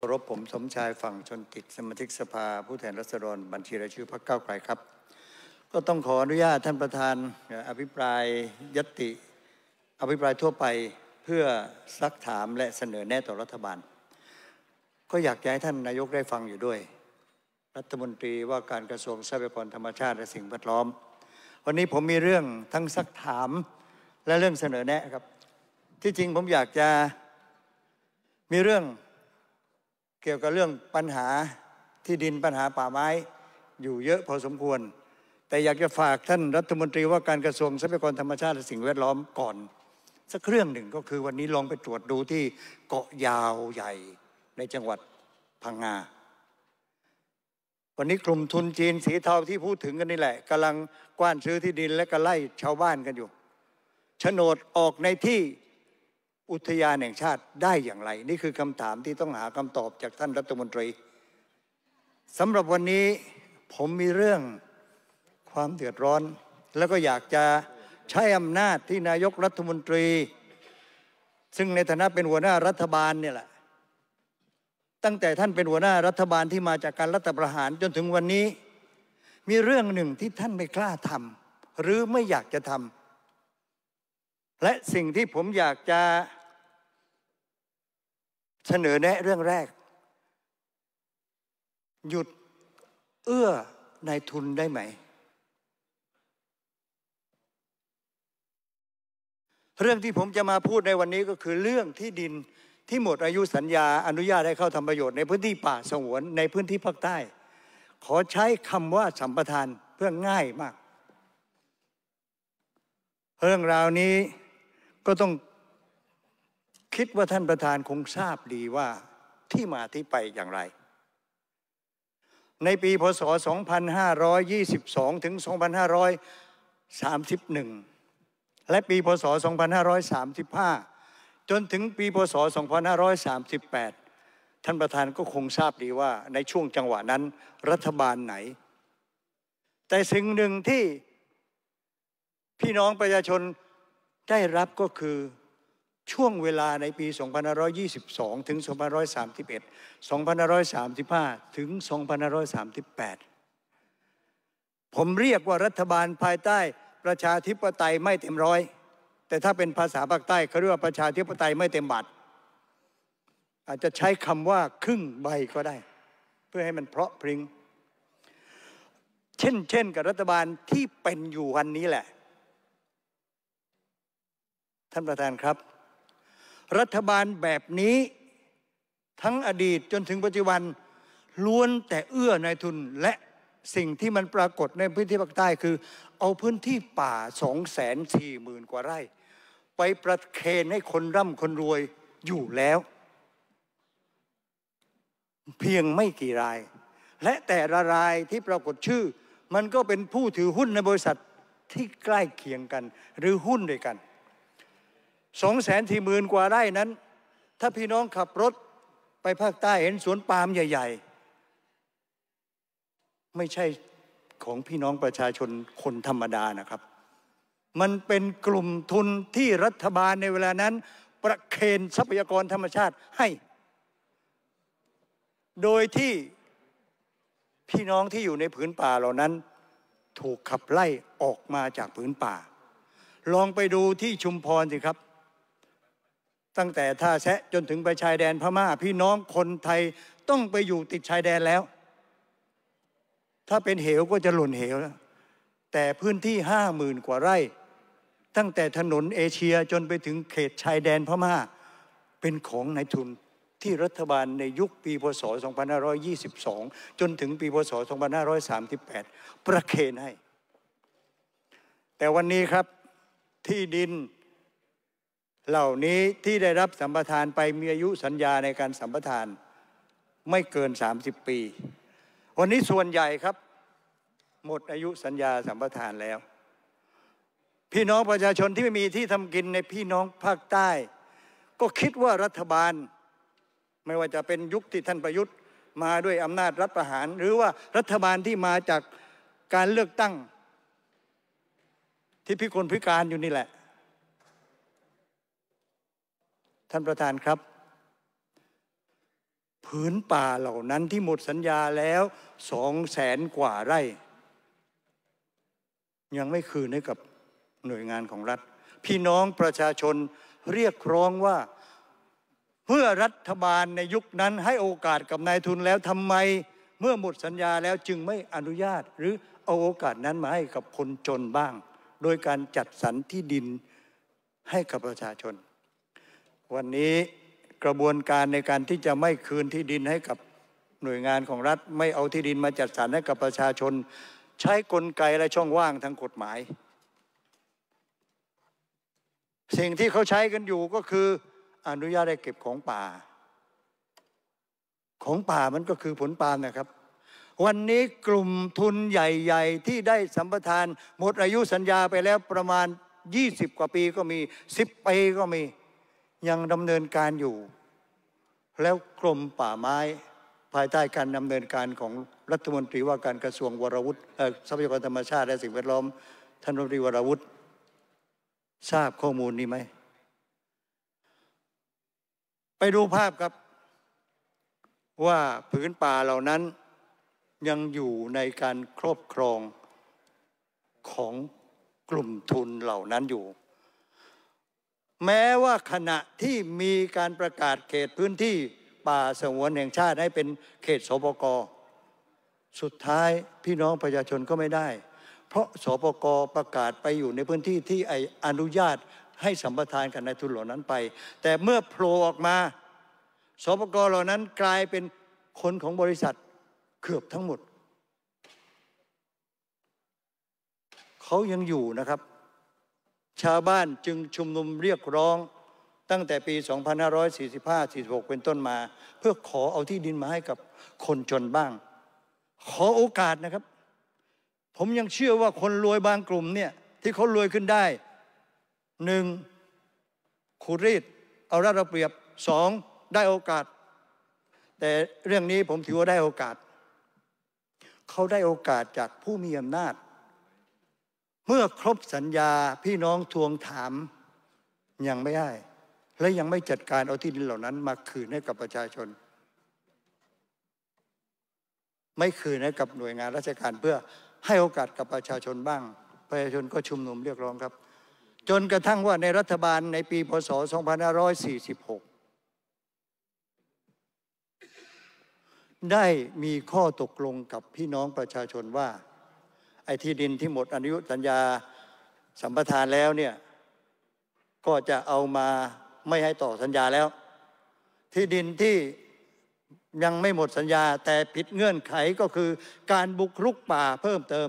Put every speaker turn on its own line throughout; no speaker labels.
รบผมสมชายฝั่งชนกิจสมาชิกสภา ผู้แทนรัศดรบัญชีรายชื่อพรรคก้าวไกลครับ ก็ต้องขออนุญาตท่านประธาน อภิปรายยติ อภิปรายทั่วไปเพื่อซักถามและเสนอแนะต่อรัฐบาล ก็อยากให้ท่านนายกได้ฟังอยู่ด้วย รัฐมนตรีว่าการกระทรวงทรัพยากรธรรมชาติและสิ่งแวดล้อม วันนี้ผมมีเรื่องทั้งซักถามและเรื่องเสนอแนะครับ ที่จริงผมอยากจะมีเรื่องเกี่ยวกับเรื่องปัญหาที่ดินปัญหาป่าไม้ อยู่เยอะพอสมควร แต่อยากจะฝากท่านรัฐมนตรีว่าการกระทรวงทรัพยากรธรรมชาติ และสิ่งแวดล้อมก่อน สักเครื่องหนึ่งก็คือวันนี้ลองไปตรวจดูที่เกาะยาวใหญ่ในจังหวัดพังงาวันนี้กลุ่มทุนจีนสีเทาที่พูดถึงกันนี่แหละกำลังกว้านซื้อที่ดินและก็ไล่ชาวบ้านกันอยู่โฉนดออกในที่อุทยานแห่งชาติได้อย่างไร นี่คือคำถามที่ต้องหาคำตอบจากท่านรัฐมนตรีสำหรับวันนี้ผมมีเรื่องความเดือดร้อน แล้วก็อยากจะใช้อำนาจที่นายกรัฐมนตรี ซึ่งในฐานะเป็นหัวหน้ารัฐบาลเนี่ยแหละ ตั้งแต่ท่านเป็นหัวหน้ารัฐบาลที่มาจากการรัฐประหาร จนถึงวันนี้มีเรื่องหนึ่งที่ท่านไม่กล้าทำหรือไม่อยากจะทำและสิ่งที่ผมอยากจะเสนอแนะเรื่องแรก หยุดเอื้อนายทุนได้ไหม เรื่องที่ผมจะมาพูดในวันนี้ก็คือเรื่องที่ดินที่หมดอายุสัญญา อนุญาตให้เข้าทำประโยชน์ในพื้นที่ป่าสงวนในพื้นที่ภาคใต้ ขอใช้คำว่าสัมปทานเพื่อง่ายมาก เรื่องราวนี้ก็ต้องคิดว่าท่านประธานคงทราบดีว่าที่มาที่ไปอย่างไร ในปีพศ 2522ถึง 2531และปีพศ 2535 จนถึงปีพศ 2538 ท่านประธานก็คงทราบดีว่าในช่วงจังหวะนั้นรัฐบาลไหน แต่สิ่งหนึ่งที่พี่น้องประชาชนได้รับก็คือช่วงเวลาในปี 2522 ถึง 2531 2535 ถึง 2538 ผมเรียกว่ารัฐบาลภายใต้ประชาธิปไตยไม่เต็มร้อย แต่ถ้าเป็นภาษาภาคใต้เขาเรียกว่าประชาธิปไตยไม่เต็มบาท อาจจะใช้คำว่าครึ่งใบก็ได้ เพื่อให้มันเพราะพริง้งเช่นเช่นกับรัฐบาลที่เป็นอยู่วันนี้แหละ ท่านประธานครับรัฐบาลแบบนี้ทั้งอดีตจนถึงปัจจุบันล้วนแต่เอื้อนายทุนและสิ่งที่มันปรากฏในพื้นที่ภาคใต้คือ เอาพื้นที่ป่า2 4 0 0 0 0กว่าไร่ ไปประเคนให้คนร่ำคนรวยอยู่แล้ว เพียงไม่กี่ราย และแต่ละรายที่ปรากฏชื่อ มันก็เป็นผู้ถือหุ้นในบริษัทที่ใกล้เคียงกันหรือหุ้นด้วยกันสองแสนที่หมื่นกว่าไร่นั้น ถ้าพี่น้องขับรถไปภาคใต้เห็นสวนปาล์มใหญ่ ๆ ไม่ใช่ของพี่น้องประชาชนคนธรรมดานะครับ มันเป็นกลุ่มทุนที่รัฐบาลในเวลานั้น ประเคนทรัพยากรธรรมชาติให้ โดยที่พี่น้องที่อยู่ในผืนป่าเหล่านั้น ถูกขับไล่ออกมาจากผืนป่า ลองไปดูที่ชุมพรสิครับตั้งแต่ท่าแซะจนถึงไปชายแดนพม่า พี่น้องคนไทยต้องไปอยู่ติดชายแดนแล้ว ถ้าเป็นเหวก็จะหล่นเหวแล้วแต่พื้นที่ห้าหมื่นกว่าไร่ ตั้งแต่ถนนเอเชียจนไปถึงเขตชายแดนพม่า เป็นของนายทุนที่รัฐบาลในยุคปีพศ 2522 จนถึงปีพศ 2538 ประเคนให้ แต่วันนี้ครับที่ดินเหล่านี้ที่ได้รับสัมปทานไปมีอายุสัญญาในการสัมปทานไม่เกิน 30 ปี วันนี้ส่วนใหญ่ครับ หมดอายุสัญญาสัมปทานแล้ว พี่น้องประชาชนที่ไม่มีที่ทำกินในพี่น้องภาคใต้ ก็คิดว่ารัฐบาลไม่ว่าจะเป็นยุคที่ท่านประยุทธ์มาด้วยอำนาจรัฐประหารหรือว่ารัฐบาลที่มาจากการเลือกตั้งที่พิกลพิการอยู่นี่แหละท่านประธานครับ ผืนป่าเหล่านั้นที่หมดสัญญาแล้วสองแสนกว่าไร่ ยังไม่คืนให้กับหน่วยงานของรัฐ พี่น้องประชาชนเรียกร้องว่าเมื่อรัฐบาลในยุคนั้นให้โอกาสกับนายทุนแล้วทำไม เมื่อหมดสัญญาแล้วจึงไม่อนุญาต หรือเอาโอกาสนั้นมาให้กับคนจนบ้าง โดยการจัดสรรที่ดินให้กับประชาชนวันนี้กระบวนการในการที่จะไม่คืนที่ดินให้กับหน่วยงานของรัฐไม่เอาที่ดินมาจัดสรรให้กับประชาชน ใช้กลไกและช่องว่างทางกฎหมาย สิ่งที่เขาใช้กันอยู่ก็คืออนุญาตให้เก็บของป่า ของป่ามันก็คือผลปาล์มนะครับ วันนี้กลุ่มทุนใหญ่ ๆ ที่ได้สัมปทานหมดอายุสัญญาไปแล้วประมาณ 20 กว่าปีก็มี 10ปีก็มียังดำเนินการอยู่แล้วกรมป่าไม้ภายใต้การดำเนินการของรัฐมนตรีว่า การกระทรวงวรวุฒิทรัพยากรธรรมชาติและสิ่งแวดล้อมท่านรัฐมนตรีวรวุฒิทราบข้อมูลนี้ไหมไปดูภาพครับว่าผืนป่าเหล่านั้นยังอยู่ในการครอบครองของกลุ่มทุนเหล่านั้นอยู่แม้ว่าขณะที่มีการประกาศเขตพื้นที่ป่าสงวนแห่งชาติให้เป็นเขต สปก สุดท้ายพี่น้องประชาชนก็ไม่ได้ เพราะสปกประกาศไปอยู่ในพื้นที่ที่ไออนุญาตให้สัมปทานกับนายทุนเหล่านั้นไป แต่เมื่อโผล่ออกมาสปกเหล่านั้นกลายเป็นคนของบริษัทเกือบทั้งหมด เขายังอยู่นะครับชาวบ้านจึงชุมนุมเรียกร้องตั้งแต่ปี 2545-46 เป็นต้นมา เพื่อขอเอาที่ดินมาให้กับคนจนบ้าง ขอโอกาสนะครับ ผมยังเชื่อว่าคนรวยบางกลุ่มเนี่ยที่เขารวยขึ้นได้ หนึ่งขูดรีดเอารัดเอาเปรียบสองได้โอกาส แต่เรื่องนี้ผมถือว่าได้โอกาส เขาได้โอกาสจากผู้มีอำนาจเมื่อครบสัญญาพี่น้องทวงถามยังไม่ได้ และยังไม่จัดการเอาที่ดินเหล่านั้น มาคืนให้กับประชาชน ไม่คืนให้กับหน่วยงานราชการเพื่อให้โอกาสกับประชาชนบ้าง ประชาชนก็ชุมนุมเรียกร้องครับ จนกระทั่งว่าในรัฐบาลในปี พศ 2546 ได้มีข้อตกลงกับพี่น้องประชาชนว่าไอ้ที่ดินที่หมดอนุสัญญาสัมปทานแล้วเนี่ยก็จะเอามาไม่ให้ต่อสัญญาแล้ว ที่ดินที่ยังไม่หมดสัญญาแต่ผิดเงื่อนไขก็คือการบุกรุกป่าเพิ่มเติม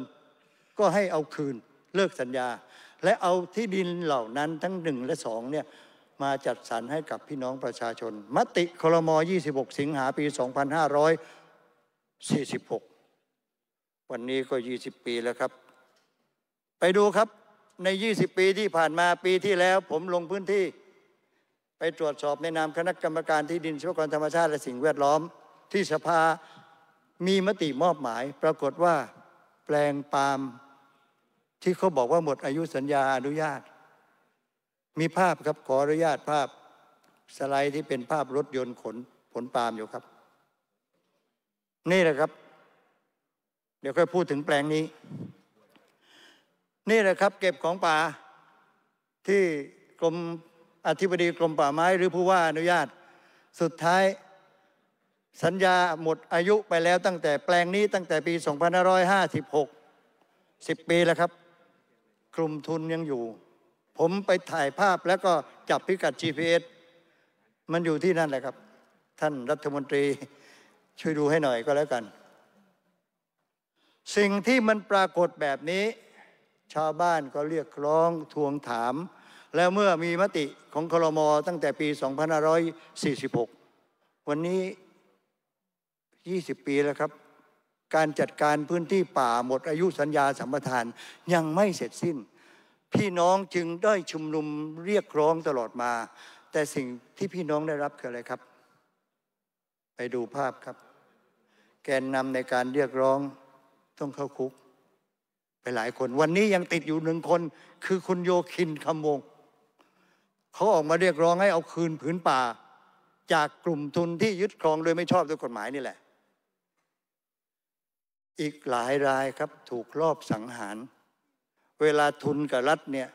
ก็ให้เอาคืนเลิกสัญญา และเอาที่ดินเหล่านั้นทั้งหนึ่งและสองเนี่ยมาจัดสรรให้กับพี่น้องประชาชน มติคลมอ26 สิงหาปี 2546วันนี้ก็ 20 ปีแล้วครับ ไปดูครับใน 20 ปีที่ผ่านมาปีที่แล้วผมลงพื้นที่ ไปตรวจสอบในนามคณะกรรมการที่ดินชีวกรธรรมชาติและสิ่งแวดล้อมที่สภามีมติมอบหมาย ปรากฏว่า แปลงปาล์มที่เขาบอกว่าหมดอายุสัญญาอนุญาต มีภาพ ครับขออนุญาตภาพ สไลด์ที่เป็นภาพรถยนต์ขนผลปาล์มอยู่ครับนี่แหละครับเดี๋ยวค่อยพูดถึงแปลงนี้ นี่แหละครับเก็บของป่าที่กรมอธิบดีกรมป่าไม้หรือผู้ว่าอนุญาตสุดท้ายสัญญาหมดอายุไปแล้วตั้งแต่แปลงนี้ตั้งแต่ปี 2556 10ปีแล้วครับ กลุ่มทุนยังอยู่ ผมไปถ่ายภาพแล้วก็จับพิกัด GPS มันอยู่ที่นั่นแหละครับ ท่านรัฐมนตรีช่วยดูให้หน่อยก็แล้วกันสิ่งที่มันปรากฏแบบนี้ ชาวบ้านก็เรียกร้องทวงถาม และเมื่อมีมติของคลมตั้งแต่ปี 2546 วันนี้ 20 ปีแล้วครับ การจัดการพื้นที่ป่าหมดอายุสัญญาสัมปทานยังไม่เสร็จสิ้น พี่น้องจึงได้ชุมนุมเรียกร้องตลอดมา แต่สิ่งที่พี่น้องได้รับคืออะไรครับ ไปดูภาพครับ แกนนำในการเรียกร้องต้องเข้าคุกไปหลายคน วันนี้ยังติดอยู่หนึ่งคนคือคุณโยคินคำวงเขาออกมาเรียกร้องให้เอาคืนผืนป่า จากกลุ่มทุนที่ยึดครองโดยไม่ชอบด้วยกฎหมายนี่แหละ อีกหลายรายครับถูกลอบสังหาร เวลาทุนกับรัฐเนี่ย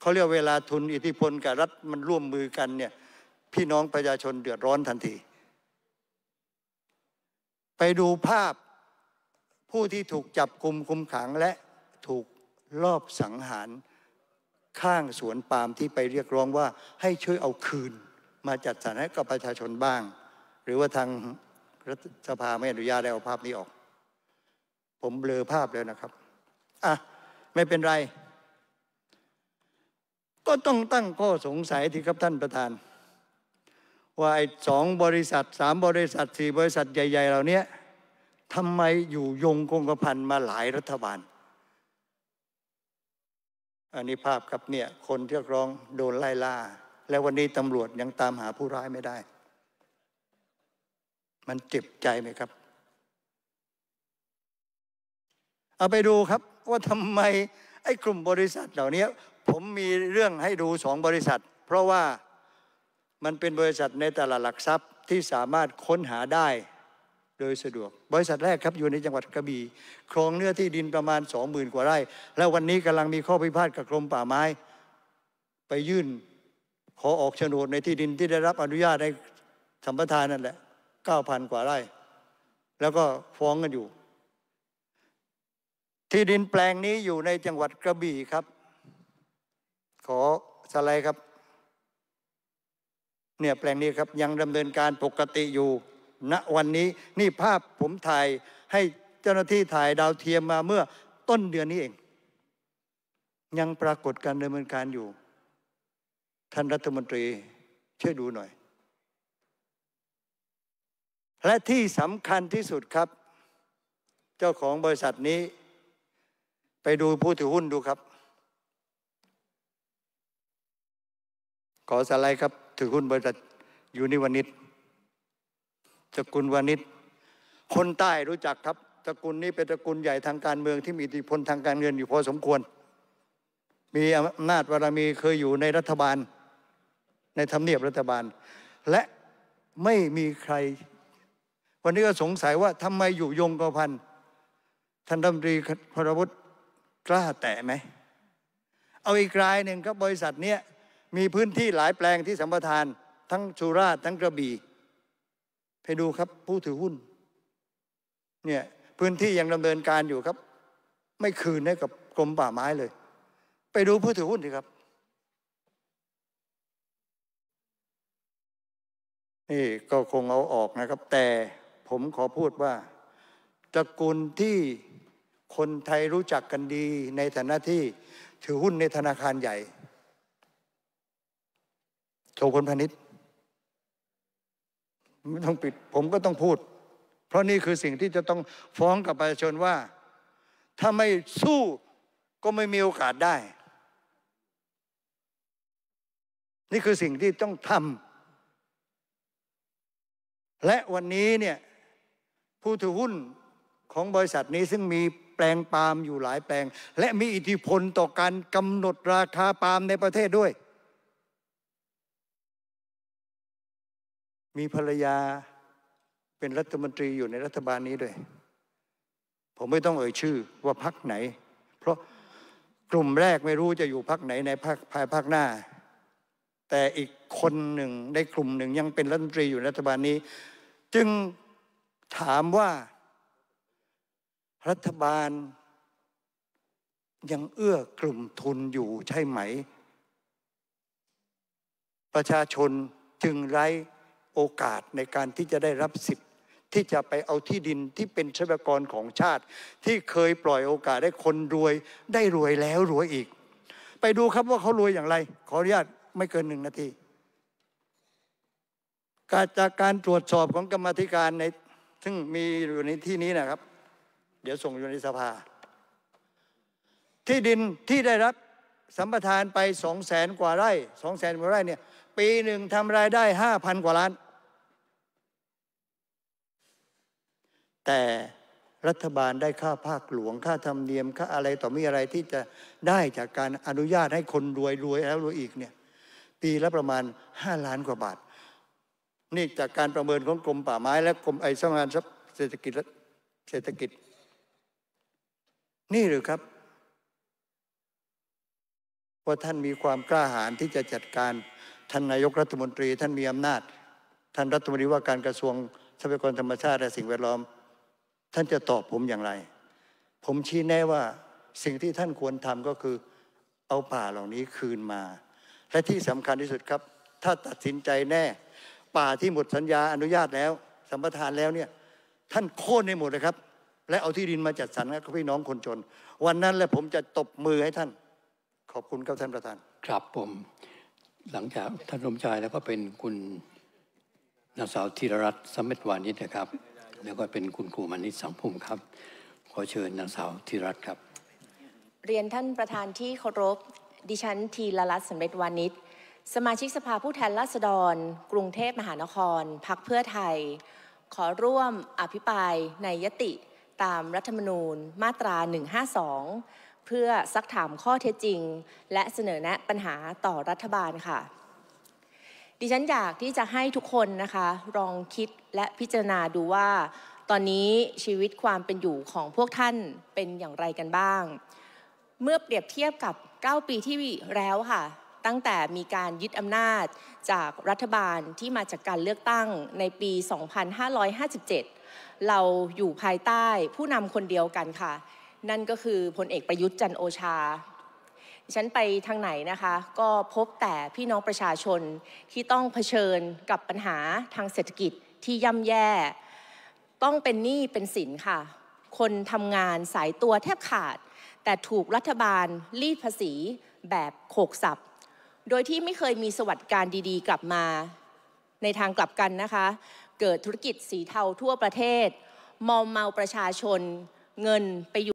เขาเรียกเวลาทุนอิทธิพลกับรัฐมันร่วมมือกันเนี่ยพี่น้องประชาชนเดือดร้อนทันที ไปดูภาพผู้ที่ถูกจับคุมคุมขังและถูกลอบสังหารข้างสวนปาล์มที่ไปเรียกร้องว่าให้ช่วยเอาคืนมาจัดสรรให้กับประชาชนบ้าง หรือว่าทางรัฐสภา ไม่อนุญาตได้เอาภาพนี้ออก ผมเบลอภาพแล้วนะครับ อ่ะ ไม่เป็นไร ก็ต้องตั้งข้อสงสัยที่ครับท่านประธาน ว่าไอ้สองบริษัทสามบริษัทสี่บริษัทใหญ่ๆ เหล่านี้ทำไมอยู่ยงคงกระพันมาหลายรัฐบาล อันนี้ภาพครับเนี่ย คนเรียกร้อง โดนไล่ล่า และวันนี้ตำรวจยังตามหาผู้ร้ายไม่ได้ มันเจ็บใจไหมครับ เอาไปดูครับ ว่าทำไม ไอ้กลุ่มบริษัทเหล่านี้ผมมีเรื่องให้ดูสองบริษัท เพราะว่ามันเป็นบริษัทในตลาดหลักทรัพย์ที่สามารถค้นหาได้โดยสะดวก บริษัทแรกครับอยู่ในจังหวัดกระบี่ครองเนื้อที่ดินประมาณ20,000กว่าไร่ แล้ววันนี้กำลังมีข้อพิพาทกับกรมป่าไม้ ไปยื่น ขอออกโฉนดในที่ดินที่ได้รับอนุญาตในสัมปทานนั่นแหละ9,000กว่าไร่ แล้วก็ฟ้องกันอยู่ ที่ดินแปลงนี้อยู่ในจังหวัดกระบี่ครับ ขอสไลด์ครับ เนี่ยแปลงนี้ครับ ยังดำเนินการปกติอยู่ณวันนี้นี่ภาพผม ถ่ายให้เจ้าหน้าที่ถ่ายดาวเทียมมาเมื่อต้นเดือนนี้เอง ยังปรากฏการดำเนินการอยู่ ท่านรัฐมนตรี ช่วยดูหน่อย และที่สำคัญที่สุดครับ เจ้าของบริษัทนี้ไปดูผู้ถือหุ้นดูครับ ขอสไลด์ครับถือหุ้นบริษัทยูนิวานิตตระกูลวานิชคนใต้รู้จักครับ ตระกูลนี้เป็นตระกูลใหญ่ทางการเมืองที่มีอิทธิพลทางการเงินอยู่พอสมควร มีอำนาจบารมีเคยอยู่ในรัฐบาล ในทำเนียบรัฐบาล และไม่มีใคร วันนี้ก็สงสัยว่าทำไมอยู่ยงกพันท่านรัฐมนตรีพรวุฒิกล้าแตะไหม เอาอีกรายหนึ่งครับบริษัทเนี้ยมีพื้นที่หลายแปลงที่สัมปทาน ทั้งชูราษทั้งกระบี่ไปดูครับผู้ถือหุ้น เนี่ยพื้นที่ยังดำเนินการอยู่ครับ ไม่คืนให้กับกรมป่าไม้เลย ไปดูผู้ถือหุ้นสิครับ นี่ก็คงเอาออกนะครับ แต่ผมขอพูดว่าตระกูลที่คนไทยรู้จักกันดีในฐานะที่ถือหุ้นในธนาคารใหญ่โชคพลพนิษฐ์ไม่ต้องปิดผมก็ต้องพูด เพราะนี่คือสิ่งที่จะต้องฟ้องกับประชาชนว่าถ้าไม่สู้ก็ไม่มีโอกาสได้ นี่คือสิ่งที่ต้องทำและวันนี้เนี่ยผู้ถือหุ้นของบริษัทนี้ซึ่งมีแปลงปาล์มอยู่หลายแปลง และมีอิทธิพลต่อการกำหนดราคาปาล์มในประเทศด้วยมีภรรยาเป็นรัฐมนตรีอยู่ในรัฐบาลนี้ด้วย ผมไม่ต้องเอ่ยชื่อว่าพักไหน เพราะกลุ่มแรกไม่รู้จะอยู่พักไหนในภาคภายภาคหน้า แต่อีกคนหนึ่งในกลุ่มหนึ่งยังเป็นรัฐมนตรีอยู่รัฐบาลนี้ จึงถามว่ารัฐบาลยังเอื้อกลุ่มทุนอยู่ใช่ไหม ประชาชนจึงไร้โอกาสในการที่จะได้รับสิทธิ์ที่จะไปเอาที่ดินที่เป็นทรัพยากรของชาติ ที่เคยปล่อยโอกาสให้คนรวยได้รวยแล้วรวยอีก ไปดูครับว่าเขารวยอย่างไร ขออนุญาตไม่เกินหนึ่งนาทีการจากการตรวจสอบของกรรมธิการในซึ่งมีอยู่ในที่นี้นะครับ เดี๋ยวส่งอยู่ในสภาที่ดินที่ได้รับสัมปทานไปสองแสนกว่าไร่สองแสนกว่าไร่เนี่ยปีหนึ่งทำรายได้ห้าพันกว่าล้านแต่รัฐบาลได้ค่าภาคหลวงค่าธรรมเนียม ค่าอะไรต่อมีอะไรที่จะได้จากการอนุญาตให้คนรวยรวยแล้วรวยอีกเนี่ยปีละประมาณ 5 ล้านกว่าบาท นี่จากการประเมินของกรมป่าไม้และกรมไอสมานเศรษฐกิจเศรษฐกิจ นี่หรือครับว่าท่านมีความกล้าหาญที่จะจัดการท่านนายกรัฐมนตรี ท่านมีอำนาจ ท่านรัฐมนตรีว่าการกระทรวงทรัพยากรธรรมชาติและสิ่งแวดล้อมท่านจะตอบผมอย่างไร ผมชี้แนะ ว่าสิ่งที่ท่านควรทำก็คือเอาป่าเหล่านี้คืนมา และที่สำคัญที่สุดครับ ถ้าตัดสินใจแน่ ป่าที่หมด สัญญาอนุญาตแล้ว สัมปทานแล้วเนี่ยท่านโค่นให้หมดเลยครับ และเอาที่ดินมาจัดสรรให้พี่น้องคนจน วันนั้นแหละผมจะตบมือให้ท่านขอบคุณครับท่านประธาน ครับผมหลังจากท่านรมชายแล้วก็เป็นคุณนางสาวธีรรัตน์สมเมรวานิชนะครับแล้วก็เป็นคุณครูมานิตสังพุ่มครับ ขอเชิญนางสาวธีรัตน์ครับ
เรียนท่านประธานที่เคารพ ดิฉันทีละลัตสำเร็จวานิชสมาชิกสภาผู้แทนราษฎร กรุงเทพมหานครพักเพื่อไทย ขอร่วมอภิปรายในยติตามรัฐธรรมนูญมาตรา 152 เพื่อซักถามข้อเท็จจริง และเสนอแนะปัญหาต่อรัฐบาลค่ะดิฉันอยากที่จะให้ทุกคนนะคะลองคิดและพิจารณาดูว่า ตอนนี้ชีวิตความเป็นอยู่ของพวกท่านเป็นอย่างไรกันบ้าง เมื่อเปรียบเทียบกับ 9 ปีที่แล้วค่ะ ตั้งแต่มีการยึดอำนาจจากรัฐบาลที่มาจากการเลือกตั้งในปี 2557 เราอยู่ภายใต้ผู้นำคนเดียวกันค่ะ นั่นก็คือพลเอกประยุทธ์จันโอชาฉันไปทางไหนนะคะก็พบแต่พี่น้องประชาชนที่ต้องเผชิญกับปัญหาทางเศรษฐกิจที่ย่ำแย่ต้องเป็นหนี้เป็นสินค่ะคนทำงานสายตัวแทบขาด แต่ถูกรัฐบาลรีดภาษีแบบโขกสับโดยที่ไม่เคยมีสวัสดิการดีๆกลับมาในทางกลับกันนะคะ เกิดธุรกิจสีเทาทั่วประเทศ มอมเมาประชาชนเงินไปอยู่